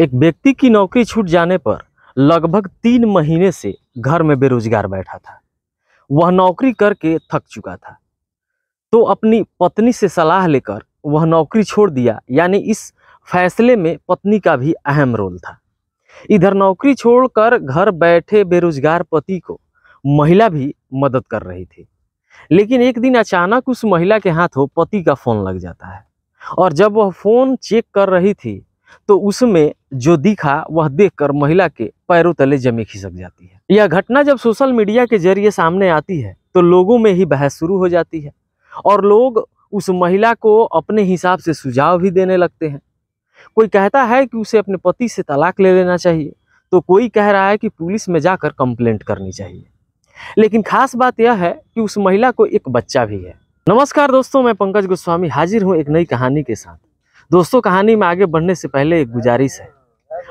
एक व्यक्ति की नौकरी छूट जाने पर लगभग तीन महीने से घर में बेरोजगार बैठा था वह नौकरी करके थक चुका था तो अपनी पत्नी से सलाह लेकर वह नौकरी छोड़ दिया यानी इस फैसले में पत्नी का भी अहम रोल था इधर नौकरी छोड़कर घर बैठे बेरोजगार पति को महिला भी मदद कर रही थी लेकिन एक दिन अचानक उस महिला के हाथों पति का फ़ोन लग जाता है और जब वह फ़ोन चेक कर रही थी तो उसमें जो दिखा वह देखकर महिला के पैरों तले जमी खिसक जाती है यह घटना जब सोशल मीडिया के जरिए सामने आती है तो लोगों में ही बहस शुरू हो जाती है और लोग उस महिला को अपने हिसाब से सुझाव भी देने लगते हैं कोई कहता है कि उसे अपने पति से तलाक ले लेना चाहिए तो कोई कह रहा है कि पुलिस में जाकर कंप्लेंट करनी चाहिए लेकिन खास बात यह है कि उस महिला को एक बच्चा भी है नमस्कार दोस्तों मैं पंकज गोस्वामी हाजिर हूँ एक नई कहानी के साथ दोस्तों कहानी में आगे बढ़ने से पहले एक गुजारिश है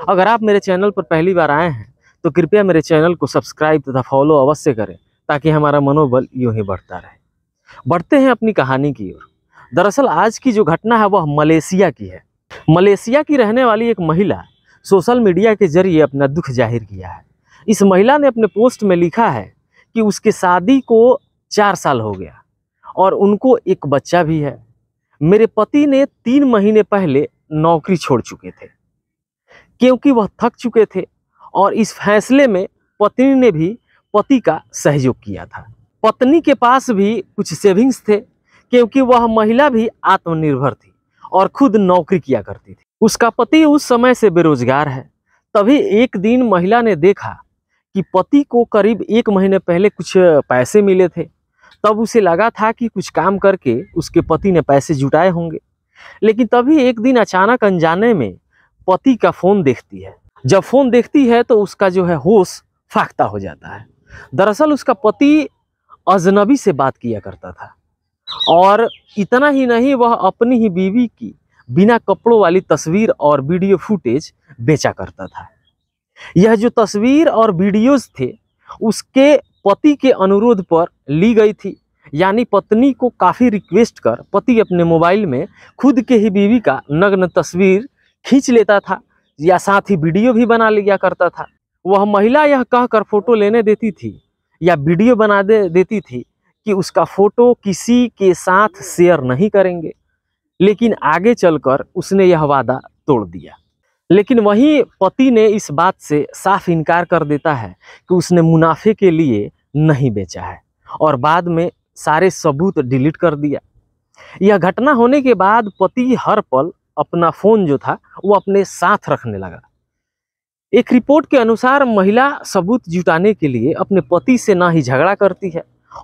अगर आप मेरे चैनल पर पहली बार आए हैं तो कृपया मेरे चैनल को सब्सक्राइब तथा फॉलो अवश्य करें ताकि हमारा मनोबल यूं ही बढ़ता रहे बढ़ते हैं अपनी कहानी की ओर दरअसल आज की जो घटना है वह मलेशिया की है मलेशिया की रहने वाली एक महिला सोशल मीडिया के जरिए अपना दुख जाहिर किया है इस महिला ने अपने पोस्ट में लिखा है कि उसके शादी को चार साल हो गया और उनको एक बच्चा भी है मेरे पति ने तीन महीने पहले नौकरी छोड़ चुके थे क्योंकि वह थक चुके थे और इस फैसले में पत्नी ने भी पति का सहयोग किया था पत्नी के पास भी कुछ सेविंग्स थे क्योंकि वह महिला भी आत्मनिर्भर थी और खुद नौकरी किया करती थी उसका पति उस समय से बेरोजगार है तभी एक दिन महिला ने देखा कि पति को करीब एक महीने पहले कुछ पैसे मिले थे तब उसे लगा था कि कुछ काम करके उसके पति ने पैसे जुटाए होंगे लेकिन तभी एक दिन अचानक अनजाने में पति का फ़ोन देखती है जब फ़ोन देखती है तो उसका जो है होश फाख्ता हो जाता है दरअसल उसका पति अजनबी से बात किया करता था और इतना ही नहीं वह अपनी ही बीवी की बिना कपड़ों वाली तस्वीर और वीडियो फुटेज बेचा करता था यह जो तस्वीर और वीडियोज थे उसके पति के अनुरोध पर ली गई थी यानी पत्नी को काफ़ी रिक्वेस्ट कर पति अपने मोबाइल में खुद के ही बीवी का नग्न तस्वीर खींच लेता था या साथ ही वीडियो भी बना लिया करता था वह महिला यह कहकर फोटो लेने देती थी या वीडियो बना दे देती थी कि उसका फोटो किसी के साथ शेयर नहीं करेंगे लेकिन आगे चलकर उसने यह वादा तोड़ दिया लेकिन वहीं पति ने इस बात से साफ इनकार कर देता है कि उसने मुनाफे के लिए नहीं बेचा है और बाद में सारे सबूत डिलीट कर दिया यह घटना होने के बाद पति हर पल अपना फोन जो था वो अपने साथ रखने लगा एक रिपोर्ट के अनुसार महिला सबूत जुटाने के लिए अपने पति से ना ही झगड़ा करती है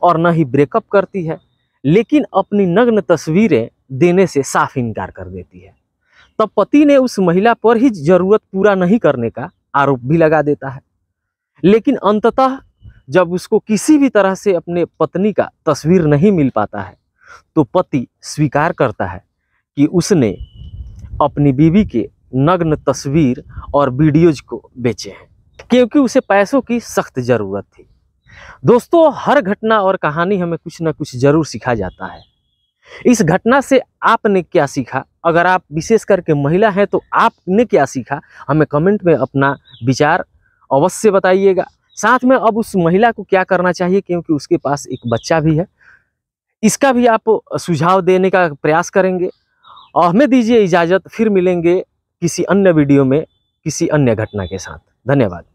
और ना ही ब्रेकअप करती है लेकिन अपनी नग्न तस्वीरें देने से साफ इनकार कर देती है तब पति ने उस महिला पर ही जरूरत पूरा नहीं करने का आरोप भी लगा देता है लेकिन अंततः जब उसको किसी भी तरह से अपने पत्नी का तस्वीर नहीं मिल पाता है तो पति स्वीकार करता है कि उसने अपनी बीवी के नग्न तस्वीर और वीडियोज को बेचे हैं क्योंकि उसे पैसों की सख्त ज़रूरत थी दोस्तों हर घटना और कहानी हमें कुछ ना कुछ ज़रूर सिखा जाता है इस घटना से आपने क्या सीखा अगर आप विशेष करके महिला हैं तो आपने क्या सीखा हमें कमेंट में अपना विचार अवश्य बताइएगा साथ में अब उस महिला को क्या करना चाहिए क्योंकि उसके पास एक बच्चा भी है इसका भी आप सुझाव देने का प्रयास करेंगे और हमें दीजिए इजाज़त फिर मिलेंगे किसी अन्य वीडियो में किसी अन्य घटना के साथ धन्यवाद